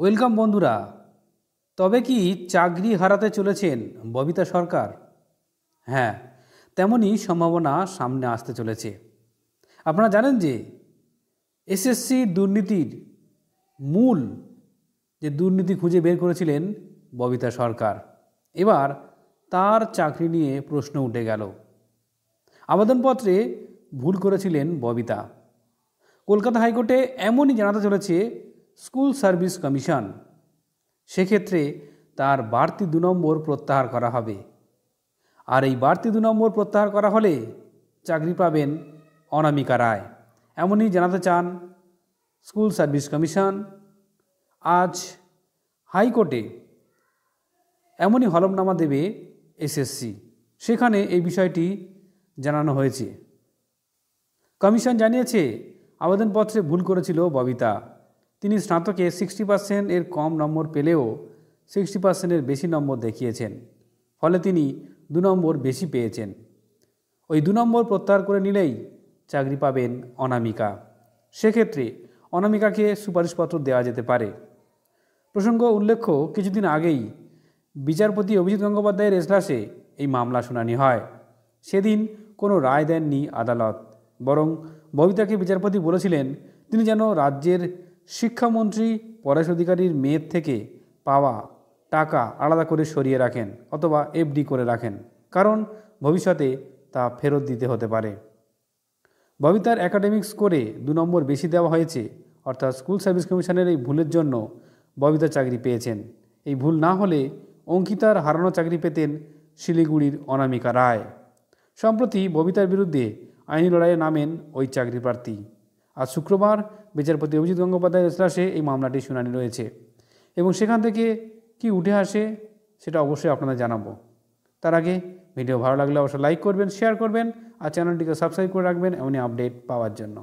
welcome বন্ধুরা তবে কি চাকরি হারাতে চলেছেন ববিতা সরকার হ্যাঁ তেমনই সম্ভাবনা সামনে আসতে চলেছে আপনারা জানেন যে এসএসসি দুর্নীতির মূল যে দুর্নীতি খুঁজে বের করেছিলেন ববিতা সরকার এবার তার চাকরি নিয়ে প্রশ্ন উঠে গেল আবেদনপত্রে ভুল করেছিলেন ববিতা কলকাতা হাইকোর্টে এমনই জানাতে চলেছে স্কুল সার্ভিস কমিশন সেক্ষেত্রে তার বাড়তি দু নম্বর প্রত্যাহার করা হবে আর এই বাড়তি দু নম্বর প্রত্যাহার করা হলে চাকরি পাবেন অনামিকা রায় এমনই জানাতে চান স্কুল সার্ভিস কমিশন আজ হাইকোর্টে এমনই হলমনামা দেবে এসএসসি সেখানে এই বিষয়টি জানানো হয়েছে কমিশন জানিয়েছে আবেদনপত্রে ভুল করেছিল ববিতা তিনি স্নাতকে সিক্সটি পার্সেন্ট এর কম নম্বর পেলেও সিক্সটি পার্সেন্টের বেশি নম্বর দেখিয়েছেন ফলে তিনি দু নম্বর বেশি পেয়েছেন ওই দু নম্বর প্রত্যাহার করে নিলেই চাকরি পাবেন অনামিকা সেক্ষেত্রে অনামিকাকে সুপারিশপত্র দেওয়া যেতে পারে প্রসঙ্গ উল্লেখ্য কিছুদিন আগেই বিচারপতি অভিজিৎ গঙ্গোপাধ্যায়ের এজলাসে এই মামলা শুনানি হয় সেদিন কোনো রায় দেননি আদালত বরং ববিতাকে বিচারপতি বলেছিলেন তিনি যেন রাজ্যের শিক্ষামন্ত্রী পরেশ অধিকারীর মেয়ের থেকে পাওয়া টাকা আলাদা করে সরিয়ে রাখেন অথবা এফডি করে রাখেন কারণ ভবিষ্যতে তা ফেরত দিতে হতে পারে ববিতার একাডেমিক স্কোরে দু নম্বর বেশি দেওয়া হয়েছে অর্থাৎ স্কুল সার্ভিস কমিশনের এই ভুলের জন্য ববিতা চাকরি পেয়েছেন এই ভুল না হলে অঙ্কিতার হারানো চাকরি পেতেন শিলিগুড়ির অনামিকা রায় সম্প্রতি ববিতার বিরুদ্ধে আইনি লড়াইয়ে নামেন ওই চাকরি প্রার্থী আজ শুক্রবার বিচারপতি অভিজিৎ গঙ্গোপাধ্যায়ের এজলাসে এই মামলাটি শুনানি রয়েছে এবং সেখান থেকে কি উঠে আসে সেটা অবশ্যই আপনাদের জানাবো তার আগে ভিডিও ভালো লাগলে অবশ্যই লাইক করবেন শেয়ার করবেন আর চ্যানেলটিকে সাবস্ক্রাইব করে রাখবেন এমনই আপডেট পাওয়ার জন্য